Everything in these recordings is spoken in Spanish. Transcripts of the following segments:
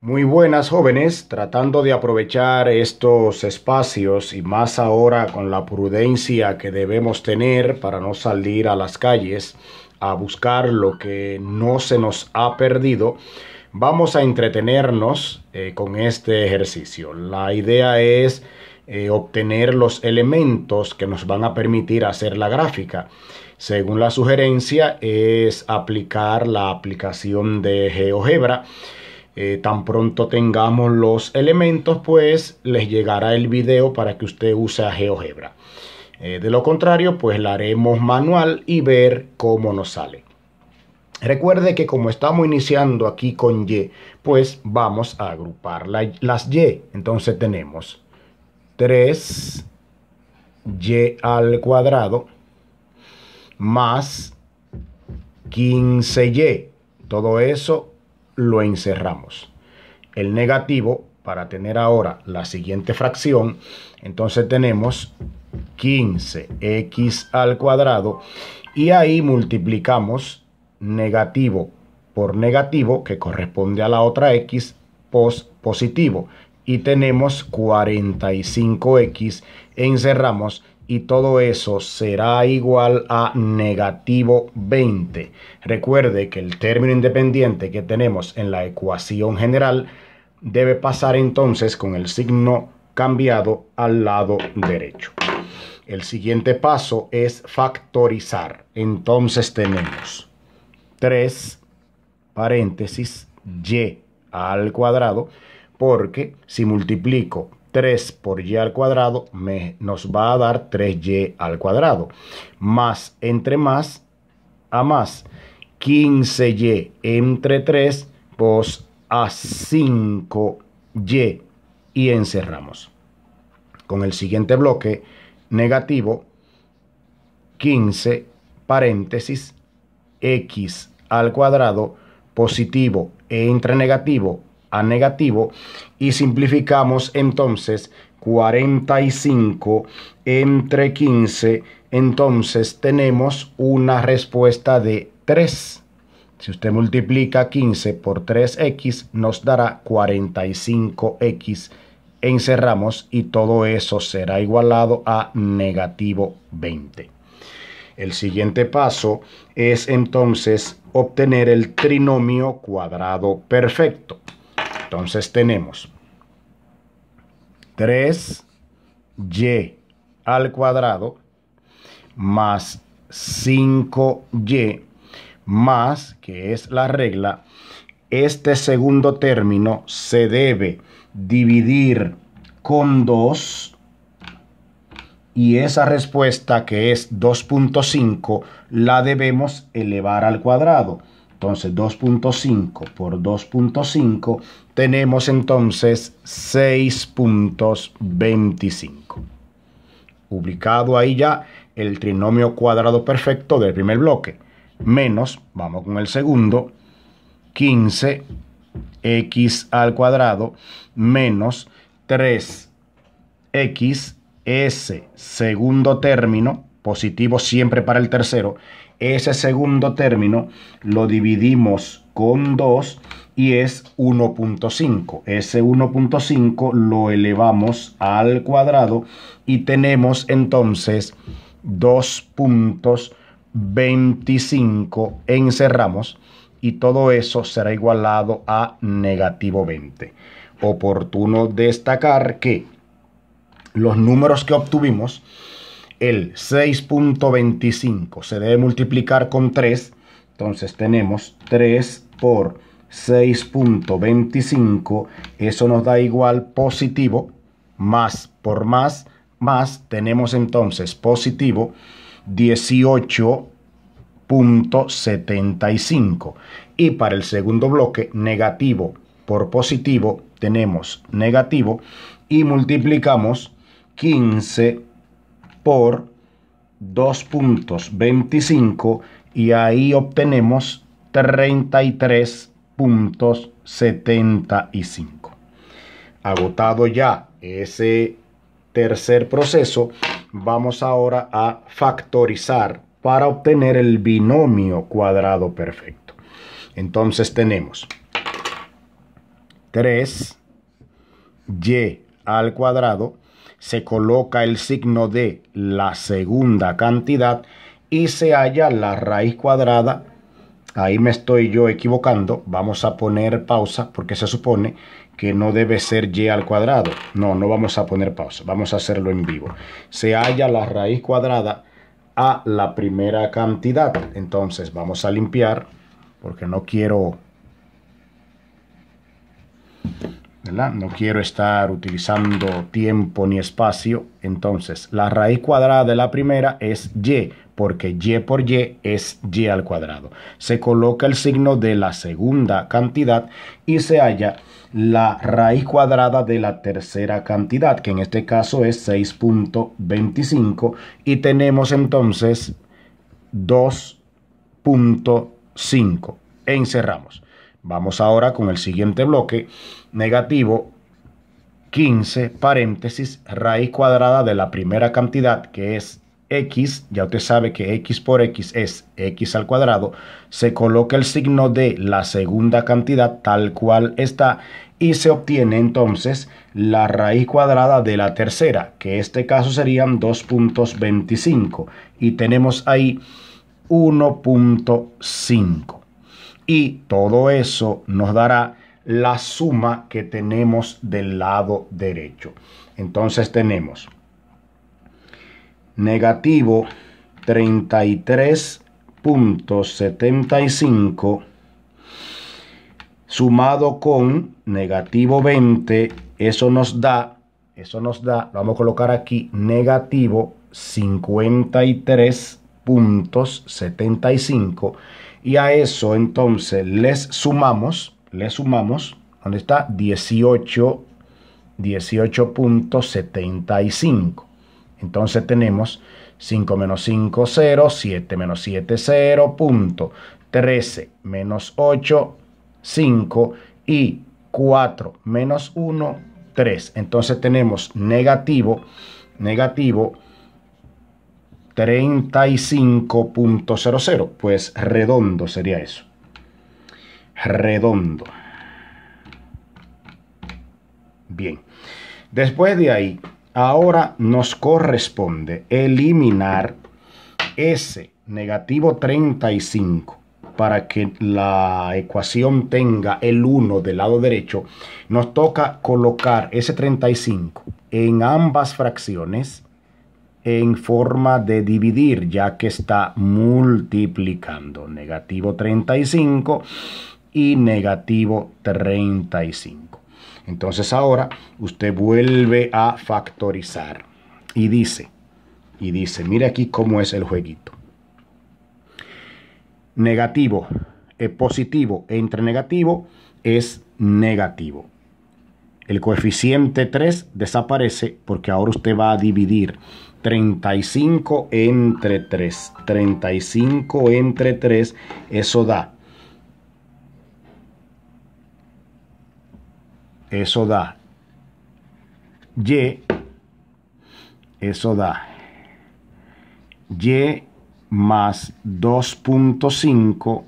Muy buenas jóvenes, tratando de aprovechar estos espacios y más ahora con la prudencia que debemos tener para no salir a las calles a buscar lo que no se nos ha perdido, vamos a entretenernos eh, con este ejercicio. La idea es eh, obtener los elementos que nos van a permitir hacer la gráfica. Según la sugerencia es aplicar la aplicación de GeoGebra eh, tan pronto tengamos los elementos, pues les llegará el video para que usted use a GeoGebra. Eh, de lo contrario, pues la haremos manual y ver cómo nos sale. Recuerde que como estamos iniciando aquí con Y, pues vamos a agrupar las Y. Entonces tenemos 3 Y al cuadrado más 15Y. Todo eso lo encerramos. El negativo, para tener ahora la siguiente fracción, entonces tenemos 15x al cuadrado y ahí multiplicamos negativo por negativo, que corresponde a la otra x, pos positivo. Y tenemos 45x, encerramos y todo eso será igual a negativo 20. Recuerde que el término independiente que tenemos en la ecuación general debe pasar entonces con el signo cambiado al lado derecho. El siguiente paso es factorizar. Entonces tenemos 3 paréntesis y al cuadrado porque si multiplico 3 por y al cuadrado me, nos va a dar 3y al cuadrado. Más entre más a más. 15y entre 3, pues a 5y. Y encerramos. Con el siguiente bloque, negativo 15 paréntesis x al cuadrado positivo e entre negativo a negativo y simplificamos entonces 45 entre 15, entonces tenemos una respuesta de 3. Si usted multiplica 15 por 3x, nos dará 45x. Encerramos y todo eso será igualado a negativo 20. El siguiente paso es entonces obtener el trinomio cuadrado perfecto. Entonces tenemos 3y al cuadrado más 5y más, que es la regla, este segundo término se debe dividir con 2 y esa respuesta que es 2.5 la debemos elevar al cuadrado. Entonces 2.5 por 2.5 tenemos entonces 6.25. Ubicado ahí ya el trinomio cuadrado perfecto del primer bloque. Menos, vamos con el segundo, 15x al cuadrado menos 3x, ese segundo término, positivo siempre para el tercero, ese segundo término lo dividimos con 2 y es 1.5. Ese 1.5 lo elevamos al cuadrado y tenemos entonces 2.25 encerramos y todo eso será igualado a negativo 20. Oportuno destacar que los números que obtuvimos el 6.25 se debe multiplicar con 3. Entonces tenemos 3 por 6.25. Eso nos da igual positivo más por más más. Tenemos entonces positivo 18.75. Y para el segundo bloque negativo por positivo tenemos negativo y multiplicamos 15 por 2.25 y ahí obtenemos 33.75. Agotado ya ese tercer proceso, vamos ahora a factorizar para obtener el binomio cuadrado perfecto. Entonces tenemos 3y al cuadrado se coloca el signo de la segunda cantidad y se halla la raíz cuadrada. Ahí me estoy yo equivocando. Vamos a poner pausa porque se supone que no debe ser y al cuadrado. No, no vamos a poner pausa. Vamos a hacerlo en vivo. Se halla la raíz cuadrada a la primera cantidad. Entonces vamos a limpiar porque no quiero no quiero estar utilizando tiempo ni espacio. Entonces, la raíz cuadrada de la primera es y, porque y por y es y al cuadrado. Se coloca el signo de la segunda cantidad y se halla la raíz cuadrada de la tercera cantidad, que en este caso es 6.25, y tenemos entonces 2.5. encerramos. Vamos ahora con el siguiente bloque, negativo 15 paréntesis raíz cuadrada de la primera cantidad que es x, ya usted sabe que x por x es x al cuadrado, se coloca el signo de la segunda cantidad tal cual está y se obtiene entonces la raíz cuadrada de la tercera, que en este caso serían 2.25 y tenemos ahí 1.5 y todo eso nos dará la suma que tenemos del lado derecho. Entonces tenemos negativo 33.75 sumado con negativo 20, eso nos da, eso nos da, vamos a colocar aquí, negativo 53 puntos .75 y a eso entonces les sumamos, le sumamos, ¿dónde está? 18, 18.75. Entonces tenemos 5 menos 5, 0, 7 menos 7, 0, punto 13 menos 8, 5 y 4 menos 1, 3. Entonces tenemos negativo, negativo 35.00, pues redondo sería eso. Redondo. Bien. Después de ahí, ahora nos corresponde eliminar ese negativo 35 para que la ecuación tenga el 1 del lado derecho. Nos toca colocar ese 35 en ambas fracciones en forma de dividir, ya que está multiplicando. Negativo 35 y negativo 35. Entonces ahora usted vuelve a factorizar y dice, y dice, mire aquí cómo es el jueguito. Negativo, es positivo entre negativo es negativo. El coeficiente 3 desaparece porque ahora usted va a dividir 35 entre 3. 35 entre 3, eso da. Eso da. Y. Eso da. Y más 2.5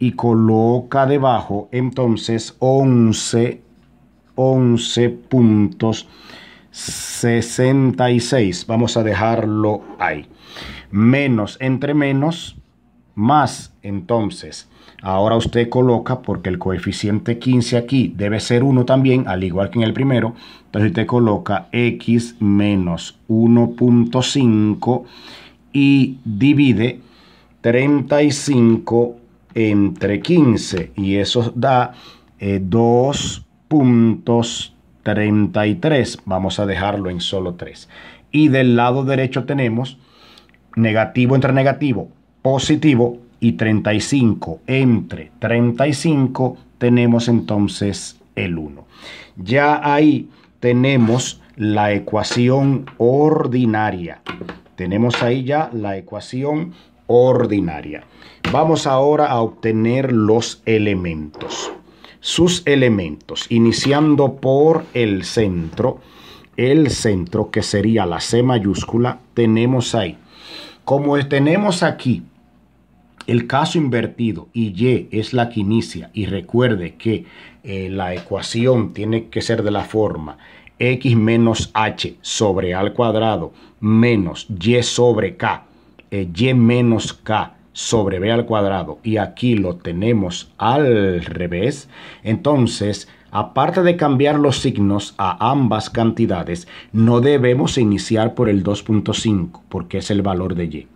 y coloca debajo entonces 11 11.66, Vamos a dejarlo ahí. Menos entre menos, más entonces. Ahora usted coloca, porque el coeficiente 15 aquí debe ser 1 también, al igual que en el primero. Entonces usted coloca x menos 1.5 y divide 35 entre 15. Y eso da eh, 2 puntos 33. Vamos a dejarlo en solo 3. Y del lado derecho tenemos negativo entre negativo, positivo y 35 entre 35 tenemos entonces el 1. Ya ahí tenemos la ecuación ordinaria. Tenemos ahí ya la ecuación ordinaria. Vamos ahora a obtener los elementos sus elementos, iniciando por el centro. El centro, que sería la C mayúscula, tenemos ahí. Como tenemos aquí el caso invertido y y es la que inicia y recuerde que eh, la ecuación tiene que ser de la forma x menos h sobre a al cuadrado menos y sobre k, eh, y menos k sobre b al cuadrado y aquí lo tenemos al revés, entonces, aparte de cambiar los signos a ambas cantidades, no debemos iniciar por el 2.5 porque es el valor de y.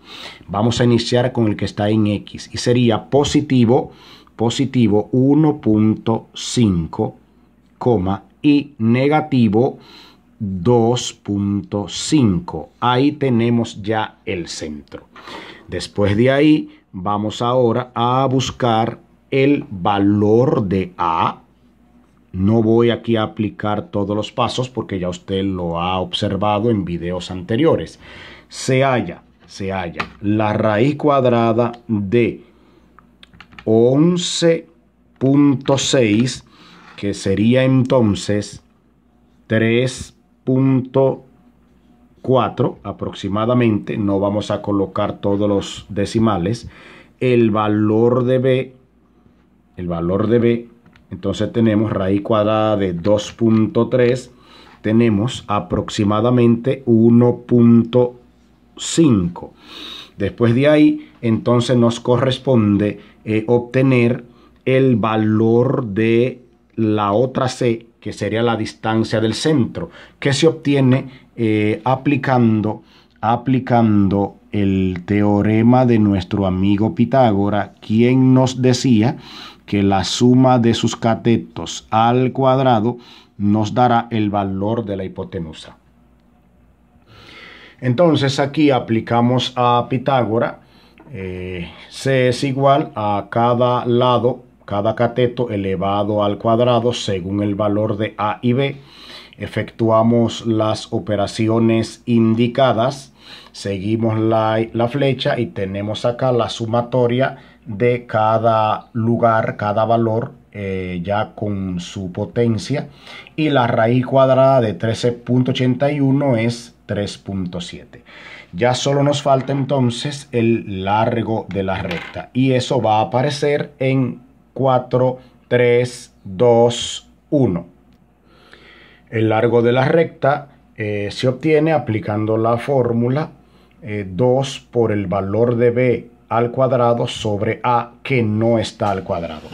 Vamos a iniciar con el que está en x y sería positivo, positivo 1.5, y negativo 2.5. Ahí tenemos ya el centro. Después de ahí, vamos ahora a buscar el valor de A. No voy aquí a aplicar todos los pasos porque ya usted lo ha observado en videos anteriores. Se halla, se halla la raíz cuadrada de 11.6 que sería entonces 3 4 aproximadamente, no vamos a colocar todos los decimales, el valor de b, el valor de b, entonces tenemos raíz cuadrada de 2.3, tenemos aproximadamente 1.5. Después de ahí, entonces nos corresponde eh, obtener el valor de la otra c, que sería la distancia del centro, que se obtiene eh, aplicando, aplicando el teorema de nuestro amigo Pitágoras, quien nos decía que la suma de sus catetos al cuadrado nos dará el valor de la hipotenusa. Entonces aquí aplicamos a Pitágoras, eh, C es igual a cada lado cada cateto elevado al cuadrado según el valor de A y B. Efectuamos las operaciones indicadas, seguimos la, flecha y tenemos acá la sumatoria de cada lugar, cada valor eh, ya con su potencia y la raíz cuadrada de 13.81 es 3.7. Ya solo nos falta entonces el largo de la recta y eso va a aparecer en 4, 3, 2, 1. El largo de la recta eh, se obtiene aplicando la fórmula 2 eh, por el valor de b al cuadrado sobre a que no está al cuadrado.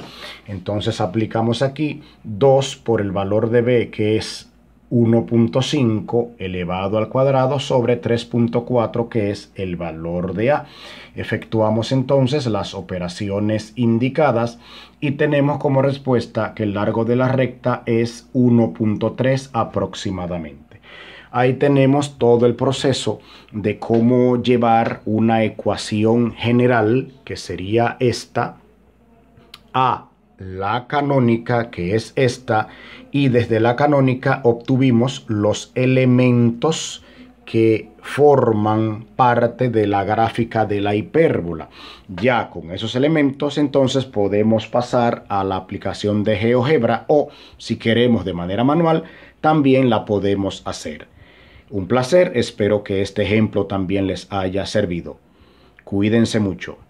Entonces aplicamos aquí 2 por el valor de b que es 1.5 elevado al cuadrado sobre 3.4 que es el valor de A. Efectuamos entonces las operaciones indicadas y tenemos como respuesta que el largo de la recta es 1.3 aproximadamente. Ahí tenemos todo el proceso de cómo llevar una ecuación general, que sería esta, a la canónica, que es esta, y desde la canónica obtuvimos los elementos que forman parte de la gráfica de la hipérbola. Ya con esos elementos entonces podemos pasar a la aplicación de GeoGebra o si queremos de manera manual también la podemos hacer. Un placer, espero que este ejemplo también les haya servido. Cuídense mucho.